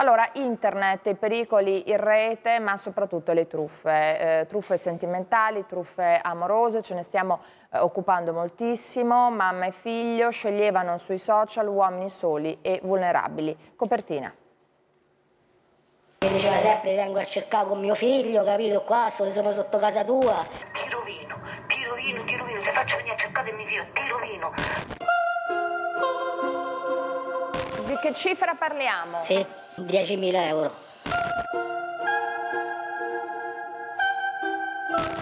Allora, internet, i pericoli in rete, ma soprattutto le truffe, eh, truffe sentimentali, truffe amorose, ce ne stiamo eh, occupando moltissimo, mamma e figlio sceglievano sui social uomini soli e vulnerabili. Copertina. Mi diceva sempre vengo a cercare con mio figlio, capito? Qua sono sotto casa tua. Ti rovino, ti rovino, ti rovino, ti faccio venire a cercare con mio figlio, ti rovino. Di che cifra parliamo? Sì. 10.000 euro.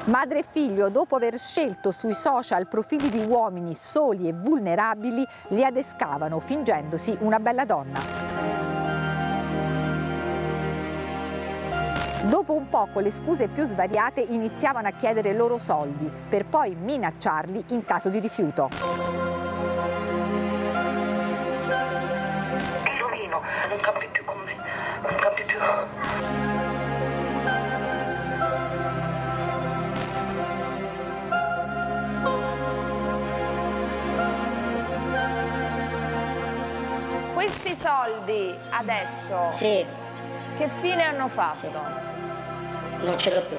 Madre e figlio, dopo aver scelto sui social profili di uomini soli e vulnerabili, li adescavano fingendosi una bella donna. Dopo un po', con le scuse più svariate, iniziavano a chiedere loro soldi, per poi minacciarli in caso di rifiuto. questi soldi adesso sì. che fine hanno fatto? Sì. Non ce l'ho più.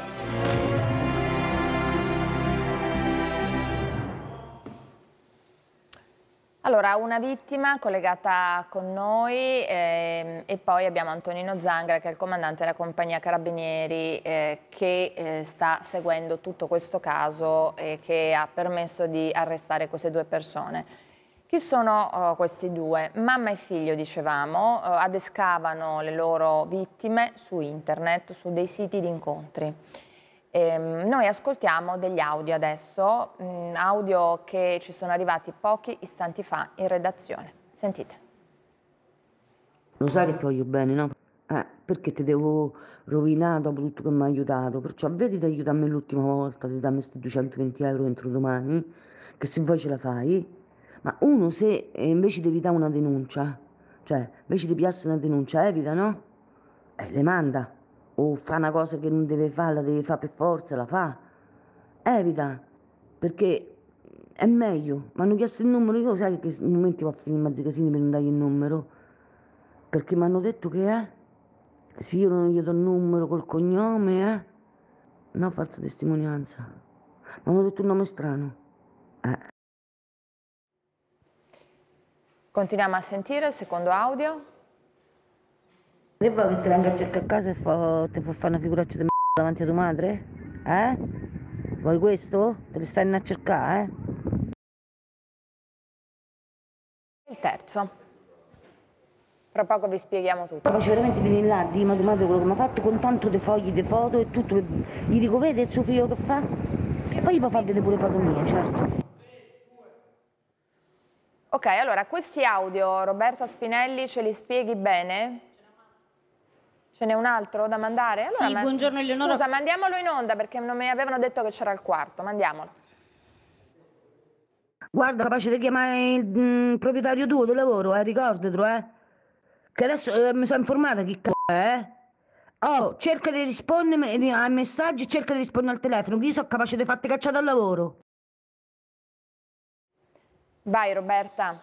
Allora, una vittima collegata con noi ehm, e poi abbiamo Antonino Zangra che è il comandante della compagnia Carabinieri eh, che eh, sta seguendo tutto questo caso e che ha permesso di arrestare queste due persone. Chi sono uh, questi due? Mamma e figlio, dicevamo, uh, adescavano le loro vittime su internet, su dei siti di incontri. Ehm, noi ascoltiamo degli audio adesso, mh, mm, audio che ci sono arrivati pochi istanti fa in redazione. Sentite. Lo sai che ti voglio bene, no? Eh, perché ti devo rovinare dopo tutto che mi hai aiutato? Perciò vedi di aiutarmi l'ultima volta, di dammi questi 220 euro entro domani, che se vuoi ce la fai ma uno se eh, invece devi dare una denuncia, cioè invece di piace una denuncia, evita, no? Eh, le manda. O fa una cosa che non deve fare, la deve fare per forza, la fa. Evita, perché è meglio. Mi hanno chiesto il numero, io sai che in momenti va a finire in mezzo per non dargli il numero. Perché mi hanno detto che è. Eh, se io non gli do il numero col cognome, eh. No, falsa testimonianza. Mi hanno detto un nome strano. Eh. Continuiamo a sentire il secondo audio. E vuoi che venga a cercare a casa e fa, ti fa fare una figuraccia di merda davanti a tua madre? Eh? Vuoi questo? Te lo stai a cercare, eh? Il terzo. Tra poco vi spieghiamo tutto. Ma Faccio veramente venire là, di madre madre quello che mi ha fatto con tanto di fogli, di foto e tutto. Gli dico, vedi il suo figlio che fa? E poi gli fa vedere pure foto mie, certo. Ok, allora questi audio, Roberta Spinelli, ce li spieghi bene? Ce n'è un altro da mandare? Allora, sì, ma... buongiorno Eleonora. Scusa, mandiamolo in onda perché non mi avevano detto che c'era il quarto, mandiamolo. Guarda, capace di chiamare il mh, mm, proprietario tuo del lavoro, eh, ricordatelo, eh. Che adesso eh, mi sono informata chi c***o eh. Oh, cerca di rispondere eh, ai messaggi e cerca di rispondere al telefono, che io sono capace di farti cacciare dal lavoro. Vai Roberta.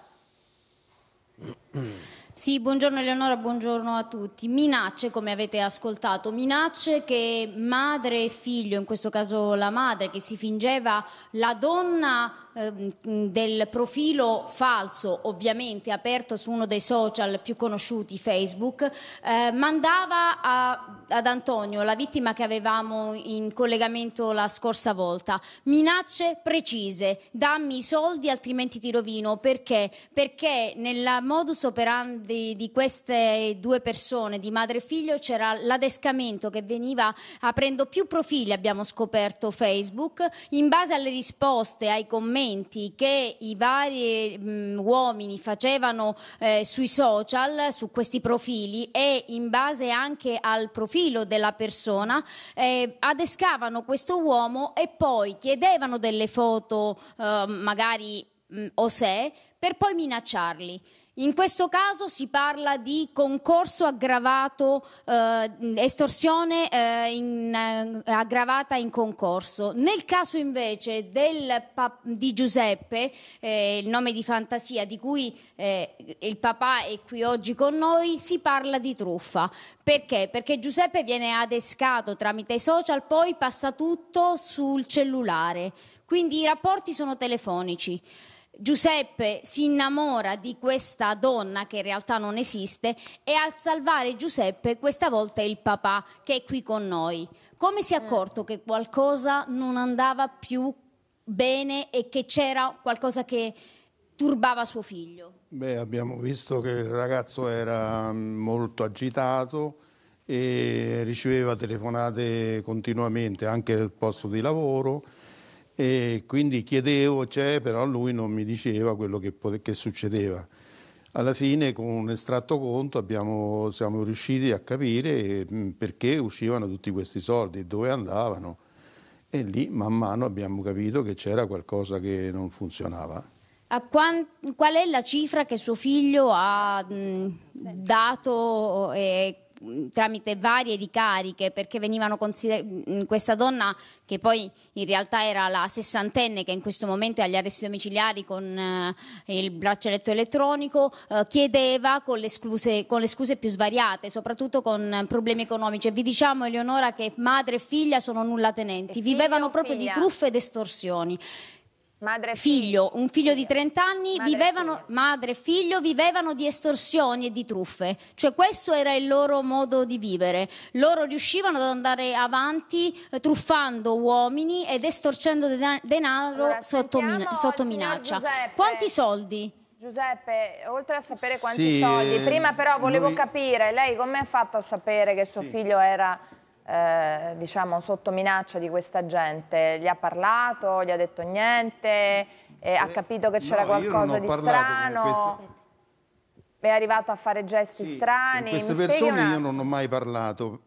Sì, buongiorno Eleonora, buongiorno a tutti. Minacce, come avete ascoltato, minacce che madre e figlio, in questo caso la madre, che si fingeva la donna Ehm, del profilo falso, ovviamente aperto su uno dei social più conosciuti, Facebook, eh, mandava a, ad Antonio, la vittima che avevamo in collegamento la scorsa volta, minacce precise, dammi i soldi altrimenti ti rovino, perché? Perché nel modus operandi di queste due persone, di madre e figlio, c'era l'adescamento che veniva aprendo più profili, abbiamo scoperto Facebook, in base alle risposte, ai commenti, commenti che i vari mh, mm, uomini facevano eh, sui social, su questi profili e in base anche al profilo della persona, eh, adescavano questo uomo e poi chiedevano delle foto, eh, magari mh, mm, o se, per poi minacciarli. In questo caso si parla di concorso aggravato, eh, estorsione eh, in, eh, aggravata in concorso. Nel caso invece del, di Giuseppe, eh, il nome di fantasia di cui eh, il papà è qui oggi con noi, si parla di truffa. Perché? Perché Giuseppe viene adescato tramite i social, poi passa tutto sul cellulare. Quindi i rapporti sono telefonici. Giuseppe si innamora di questa donna che in realtà non esiste e a salvare Giuseppe questa volta è il papà che è qui con noi. Come si è eh. accorto che qualcosa non andava più bene e che c'era qualcosa che turbava suo figlio? Beh, abbiamo visto che il ragazzo era mm, molto agitato e riceveva telefonate continuamente anche al posto di lavoro e quindi chiedevo c'è, però lui non mi diceva quello che, che succedeva. Alla fine con un estratto conto abbiamo, siamo riusciti a capire mm, perché uscivano tutti questi soldi, dove andavano e lì man mano abbiamo capito che c'era qualcosa che non funzionava. Qual è la cifra che suo figlio ha mm, dato e tramite varie ricariche perché venivano considerate mm, questa donna che poi in realtà era la sessantenne che in questo momento è agli arresti domiciliari con eh, il braccialetto elettronico eh, chiedeva con le, scuse, con le, scuse, più svariate soprattutto con problemi economici e vi diciamo Eleonora che madre e figlia sono nulla tenenti vivevano proprio figlia? di truffe ed estorsioni Madre figlio, un figlio di 30 anni, madre vivevano, figlio. madre e figlio, vivevano di estorsioni e di truffe. Cioè questo era il loro modo di vivere. Loro riuscivano ad andare avanti eh, truffando uomini ed estorcendo dena- denaro allora, sotto, min- sotto minaccia. Quanti soldi? Giuseppe, oltre a sapere quanti sì, soldi, prima però volevo lui... capire, lei come ha fatto a sapere che suo sì. figlio era eh, diciamo sotto minaccia di questa gente? Gli ha parlato, gli ha detto niente, eh, ha capito che c'era no, qualcosa di strano? È arrivato a fare gesti sì, strani? Con queste persone io non ho mai parlato.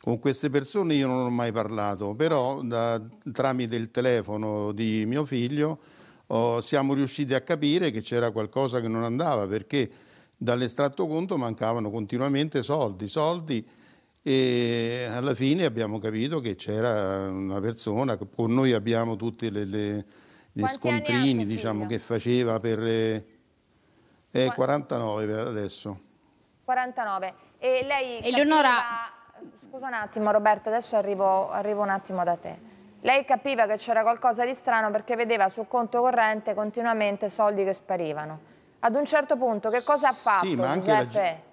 Con queste persone io non ho mai parlato, però da, tramite il telefono di mio figlio oh, siamo riusciti a capire che c'era qualcosa che non andava perché dall'estratto conto mancavano continuamente soldi, soldi e alla fine abbiamo capito che c'era una persona, con noi abbiamo tutti le, le, gli scontrini diciamo, che faceva per le, eh, 49 per adesso. 49. E lei capiva... Scusa un attimo Roberta, adesso arrivo, arrivo un attimo da te. Lei capiva che c'era qualcosa di strano perché vedeva sul conto corrente continuamente soldi che sparivano. Ad un certo punto che cosa ha fatto sì, ma anche Giuseppe? La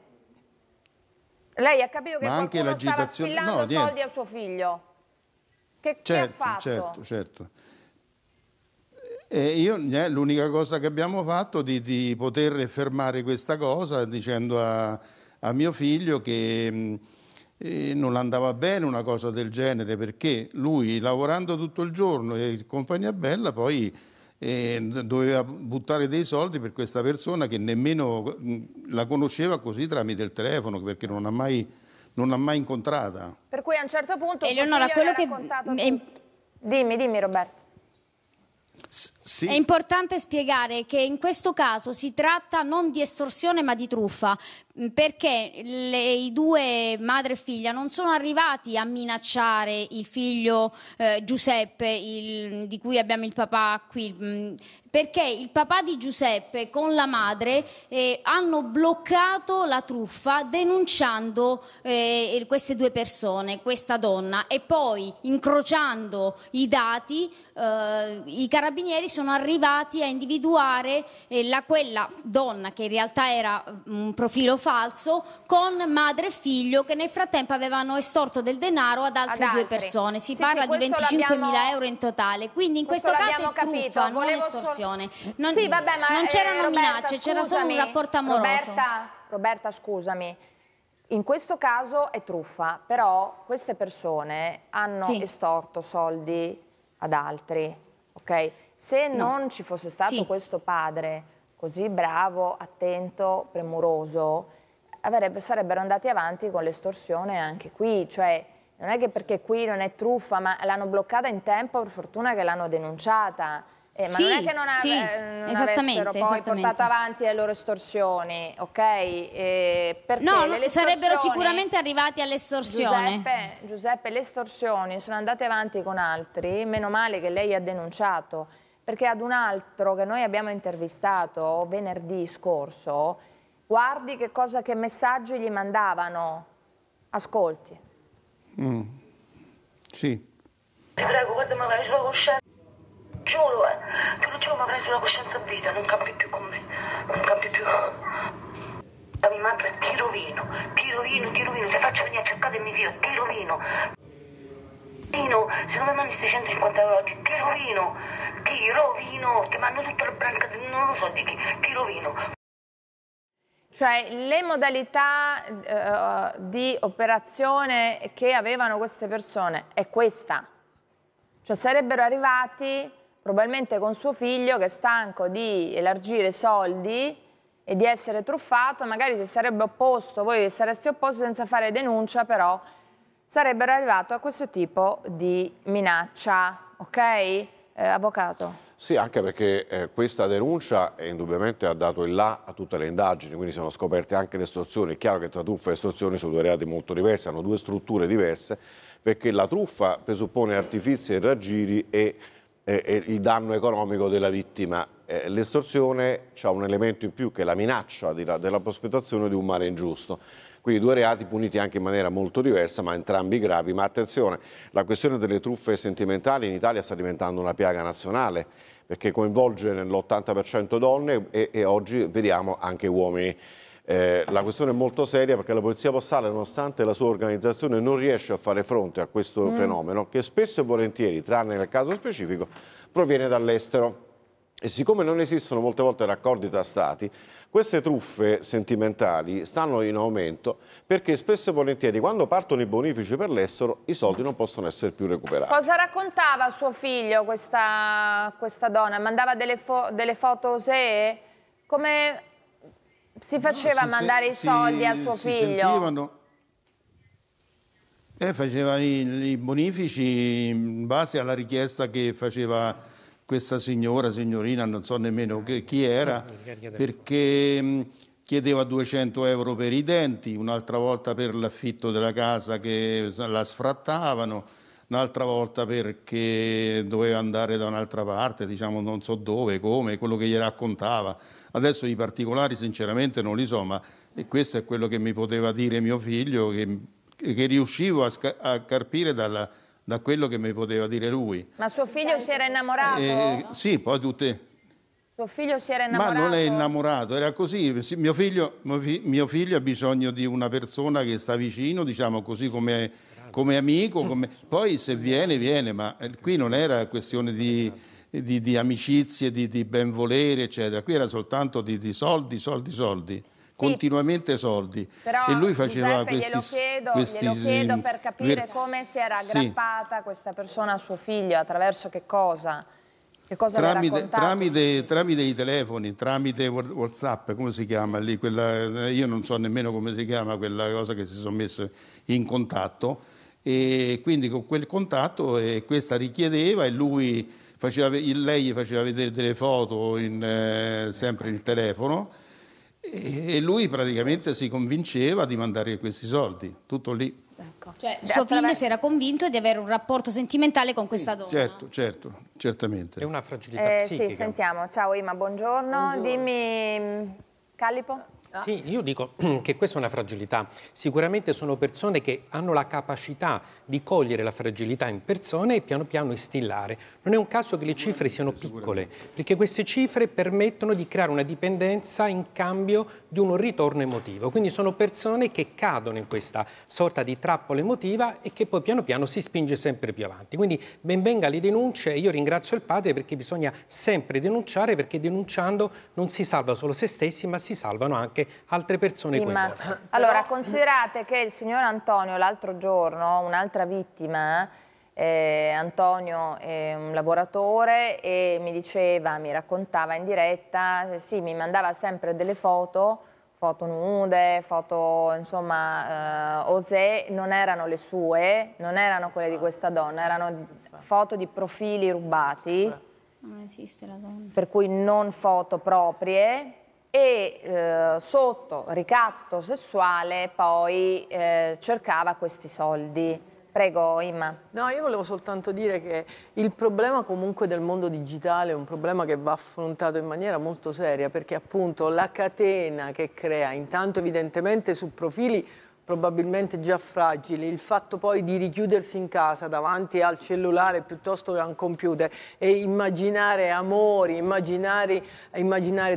lei ha capito che Ma anche l'agitazione... stava no, soldi a suo figlio? Che, certo, che ha certo, fatto? Certo, certo. E io eh, l'unica cosa che abbiamo fatto è di, di, poter fermare questa cosa dicendo a, a mio figlio che mm, eh, non andava bene una cosa del genere perché lui lavorando tutto il giorno e compagnia bella poi eh, doveva buttare dei soldi per questa persona che nemmeno mm, la conosceva così tramite il telefono perché non ha mai, non ha mai incontrata. Per cui a un certo punto... Eleonora, quello che... Dimmi, dimmi Roberto. Sì. È importante spiegare che in questo caso si tratta non di estorsione ma di truffa, mm, perché le, i due madre e figlia non sono arrivati a minacciare il figlio eh, Giuseppe, il, di cui abbiamo il papà qui, mh, mm, perché il papà di Giuseppe con la madre eh, hanno bloccato la truffa denunciando eh, queste due persone, questa donna e poi incrociando i dati eh, i carabinieri sono sono arrivati a individuare eh, la, quella donna che in realtà era mm, un profilo falso con madre e figlio che nel frattempo avevano estorto del denaro ad altre, ad due persone. Si sì, parla sì, di mila euro in totale, quindi in questo, questo caso è capito. truffa, Volevo non estorsione. Non, sì, non eh, c'erano eh, minacce, c'era solo un rapporto amoroso. Roberta, Roberta scusami. In questo caso è truffa, però queste persone hanno sì. estorto soldi ad altri, ok? Se no. non ci fosse stato sì. questo padre così bravo, attento, premuroso, avrebbe, sarebbero andati avanti con l'estorsione anche qui, cioè non è che perché qui non è truffa, ma l'hanno bloccata in tempo, per fortuna che l'hanno denunciata. Eh, ma sì, non è che non, ave- sì, non avessero poi portato avanti le loro estorsioni, ok? Eh, no, no sarebbero sicuramente arrivati all'estorsione. Giuseppe, Giuseppe, le estorsioni sono andate avanti con altri, meno male che lei ha denunciato perché ad un altro che noi abbiamo intervistato venerdì scorso, guardi che cosa, che messaggi gli mandavano, ascolti. Mm. Sì. Ti prego, guarda, mi avrai sulla coscienza. Giuro, eh, che non giorno ma avrai sulla coscienza vita, non campi più con me, non campi più. La mia madre ti rovino, ti rovino, ti rovino, ti faccio venire a cercare mio figlio, ti rovino. Tino, se non mi mandi 650 euro oggi, ti rovino. Ti rovino, ti mando tutto il branco, non lo so di chi, ti rovino. Cioè le modalità uh, di operazione che avevano queste persone è questa. Cioè sarebbero arrivati probabilmente con suo figlio che è stanco di elargire soldi e di essere truffato, magari si sarebbe opposto, voi vi sareste opposto senza fare denuncia, però sarebbero arrivati a questo tipo di minaccia, ok? eh, avvocato. Sì, anche perché eh, questa denuncia eh, indubbiamente ha dato il là a tutte le indagini, quindi sono scoperte anche le estorsioni. È chiaro che tra truffa e estorsioni sono due reati molto diversi, hanno due strutture diverse, perché la truffa presuppone artifici e raggiri e eh, il danno economico della vittima. Eh, L'estorsione ha un elemento in più che è la minaccia di, della prospettazione di un male ingiusto. Quindi due reati puniti anche in maniera molto diversa, ma entrambi gravi. Ma attenzione, la questione delle truffe sentimentali in Italia sta diventando una piaga nazionale perché coinvolge nell'80% donne e, e oggi vediamo anche uomini. Eh, la questione è molto seria perché la Polizia Postale, nonostante la sua organizzazione, non riesce a fare fronte a questo mm. fenomeno che spesso e volentieri, tranne nel caso specifico, proviene dall'estero. E siccome non esistono molte volte raccordi tra stati, queste truffe sentimentali stanno in aumento perché spesso e volentieri quando partono i bonifici per l'estero i soldi non possono essere più recuperati. Cosa raccontava suo figlio questa, questa donna? Mandava delle, fo delle foto se? Come si faceva no, si mandare i soldi si, al suo si figlio. Sentivano. E faceva i, i bonifici in base alla richiesta che faceva questa signora, signorina, non so nemmeno che, chi era, perché mm, chiedeva 200 euro per i denti, un'altra volta per l'affitto della casa che la sfrattavano, un'altra volta perché doveva andare da un'altra parte, diciamo non so dove, come, quello che gli raccontava. Adesso i particolari sinceramente non li so, ma questo è quello che mi poteva dire mio figlio, che, che riuscivo a, a carpire dalla, da quello che mi poteva dire lui. Ma suo figlio si era innamorato? Eh, sì, poi tutte... Suo figlio si era innamorato? Ma non è innamorato, era così. Mio figlio, mio figlio ha bisogno di una persona che sta vicino, diciamo così come come amico, come... poi se viene, viene, ma eh, qui non era questione di, di, di amicizie, di, di benvolere, eccetera. Qui era soltanto di, di soldi, soldi, soldi. Sì, continuamente soldi Però, e lui faceva Giuseppe, questi, glielo chiedo, questi glielo chiedo per capire ver... come si era aggrappata sì. questa persona a suo figlio attraverso che cosa, che cosa tramite, tramite, tramite, i telefoni tramite whatsapp come si chiama lì quella, io non so nemmeno come si chiama quella cosa che si sono messe in contatto e quindi con quel contatto e eh, questa richiedeva e lui faceva, lei gli faceva vedere delle foto in, eh, sempre il telefono e, e, lui praticamente si convinceva di mandare questi soldi, tutto lì. Ecco. Cioè, suo figlio si era convinto di avere un rapporto sentimentale con sì, questa donna. Certo, certo, certamente. È una fragilità eh, psichica. Sì, sentiamo. Ciao Ima, buongiorno. buongiorno. Dimmi Callipo? Ah. Sì, io dico che questa è una fragilità. Sicuramente sono persone che hanno la capacità di cogliere la fragilità in persone e piano piano instillare. Non è un caso che le cifre siano piccole, perché queste cifre permettono di creare una dipendenza in cambio di un ritorno emotivo. Quindi sono persone che cadono in questa sorta di trappola emotiva e che poi piano piano si spinge sempre più avanti. Quindi benvenga le denunce e io ringrazio il padre perché bisogna sempre denunciare perché denunciando non si salva solo se stessi ma si si salvano anche altre persone coinvolte. Allora, considerate che il signor Antonio l'altro giorno, un'altra vittima, eh, Antonio è un lavoratore e mi diceva, mi raccontava in diretta, sì, mi mandava sempre delle foto, foto nude, foto insomma eh, osè, non erano le sue, non erano quelle di questa donna, erano foto di profili rubati. Non esiste la donna. Per cui non foto proprie, e eh, sotto ricatto sessuale poi eh, cercava questi soldi. Prego, Imma. No, io volevo soltanto dire che il problema comunque del mondo digitale è un problema che va affrontato in maniera molto seria perché appunto la catena che crea intanto evidentemente su profili probabilmente già fragili, il fatto poi di richiudersi in casa davanti al cellulare piuttosto che a un computer e immaginare amori, immaginare,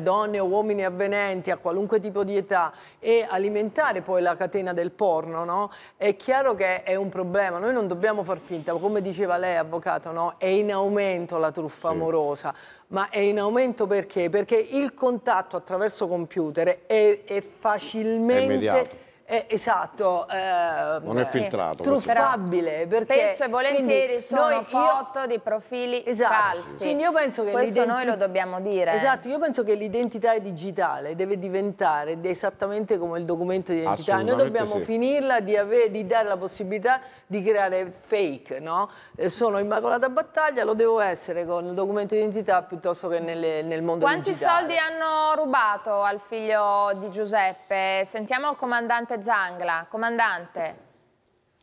donne o uomini avvenenti a qualunque tipo di età e alimentare poi la catena del porno, no? è chiaro che è un problema, noi non dobbiamo far finta, come diceva lei avvocato, no? è in aumento la truffa sì. amorosa, ma è in aumento perché? Perché il contatto attraverso computer è, è facilmente... È eh, esatto. Eh, non è filtrato. Truffabile. Perché Spesso e volentieri sono noi, foto io, di profili esatto, falsi. Sì. Quindi io penso che Questo noi lo dobbiamo dire. Esatto, io penso che l'identità digitale deve diventare esattamente come il documento di identità. Noi dobbiamo sì. finirla di, avere, di, dare la possibilità di creare fake, no? Eh, sono immacolata battaglia, lo devo essere con il documento di identità piuttosto che nelle, nel mondo Quanti digitale. Quanti soldi hanno rubato al figlio di Giuseppe? Sentiamo il comandante Zangla, comandante.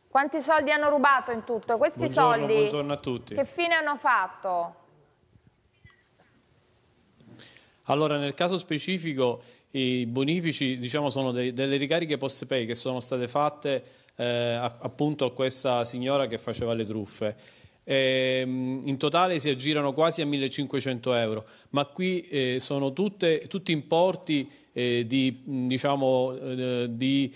Quanti soldi hanno rubato in tutto? Questi buongiorno, soldi buongiorno a tutti. che fine hanno fatto? Allora, nel caso specifico i bonifici diciamo, sono dei, delle ricariche post pay che sono state fatte eh, appunto a questa signora che faceva le truffe. E, ehm, in totale si aggirano quasi a 1500 euro, ma qui eh, sono tutte, tutti importi eh, di, diciamo, eh, di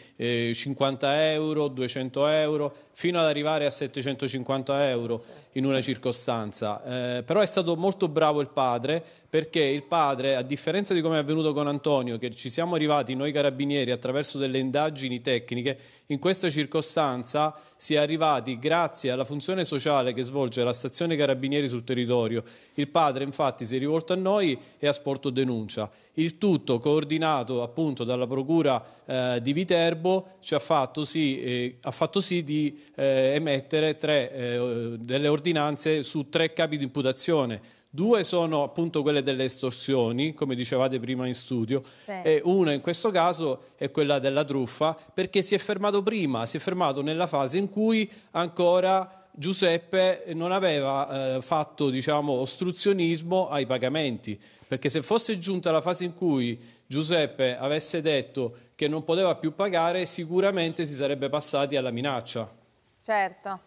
50 eh, euro, 200 euro, fino ad arrivare a 750 euro in una circostanza. Eh, però è stato molto bravo il padre perché il padre, a differenza di come è avvenuto con Antonio, che ci siamo arrivati noi carabinieri attraverso delle indagini tecniche, in questa circostanza si è arrivati grazie alla funzione sociale che svolge la stazione carabinieri sul territorio. Il padre infatti si è rivolto a noi e ha sporto denuncia. Il tutto coordinato appunto dalla procura eh, di Viterbo ci ha fatto sì, eh, ha fatto sì di eh, emettere tre, eh, delle ordinanze su tre capi di imputazione. Due sono appunto quelle delle estorsioni, come dicevate prima in studio, sì. e una in questo caso è quella della truffa, perché si è fermato prima, si è fermato nella fase in cui ancora Giuseppe non aveva eh, fatto diciamo, ostruzionismo ai pagamenti, perché se fosse giunta la fase in cui Giuseppe avesse detto che non poteva più pagare, sicuramente si sarebbe passati alla minaccia. Certo.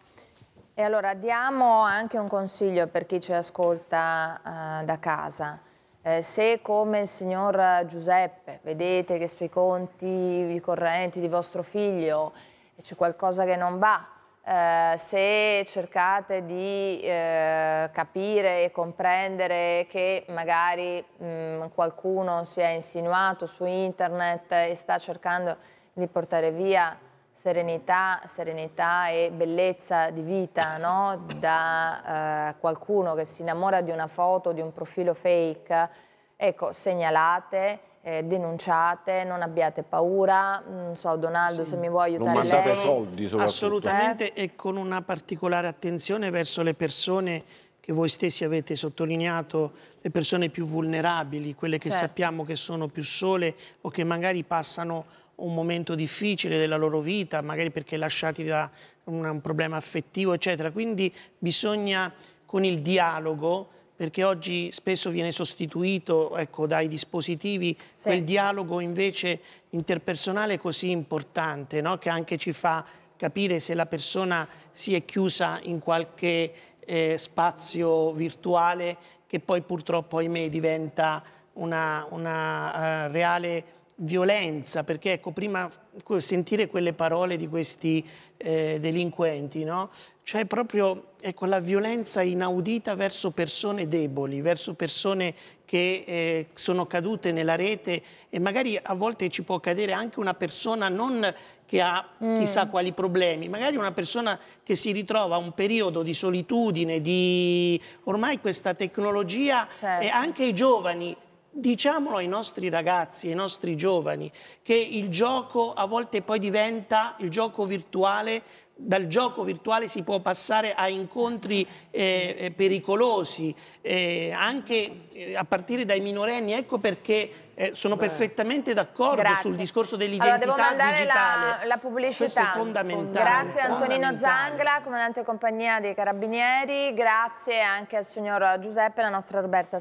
E allora diamo anche un consiglio per chi ci ascolta uh, da casa. Eh, se come il signor Giuseppe vedete che sui conti correnti di vostro figlio eh, c'è qualcosa che non va, eh, se cercate di eh, capire e comprendere che magari mh, mm, qualcuno si è insinuato su internet e sta cercando di portare via Serenità, serenità, e bellezza di vita no? da eh, qualcuno che si innamora di una foto, di un profilo fake, ecco, segnalate, eh, denunciate, non abbiate paura, non so Donaldo sì. se mi vuoi aiutare non mandate lei. soldi Assolutamente eh? e con una particolare attenzione verso le persone che voi stessi avete sottolineato, le persone più vulnerabili, quelle che certo. sappiamo che sono più sole o che magari passano un momento difficile della loro vita, magari perché lasciati da un, un problema affettivo, eccetera. Quindi bisogna con il dialogo perché oggi spesso viene sostituito ecco, dai dispositivi sì. quel dialogo invece interpersonale così importante no? che anche ci fa capire se la persona si è chiusa in qualche eh, spazio virtuale che poi purtroppo ahimè diventa una, una uh, reale violenza, perché ecco, prima sentire quelle parole di questi eh, delinquenti, no? cioè proprio ecco, la violenza inaudita verso persone deboli, verso persone che eh, sono cadute nella rete e magari a volte ci può cadere anche una persona non che ha mm. chissà mm. quali problemi, magari una persona che si ritrova a un periodo di solitudine, di ormai questa tecnologia certo. e anche i giovani diciamolo ai nostri ragazzi, ai nostri giovani, che il gioco a volte poi diventa il gioco virtuale, dal gioco virtuale si può passare a incontri eh, eh pericolosi, eh, anche eh, a partire dai minorenni, ecco perché eh, sono Beh. perfettamente d'accordo sul discorso dell'identità allora, digitale. La, la pubblicità. Questo è fondamentale. Grazie fondamentale. Antonino Zangla, comandante compagnia dei Carabinieri, grazie anche al signor Giuseppe e alla nostra Roberta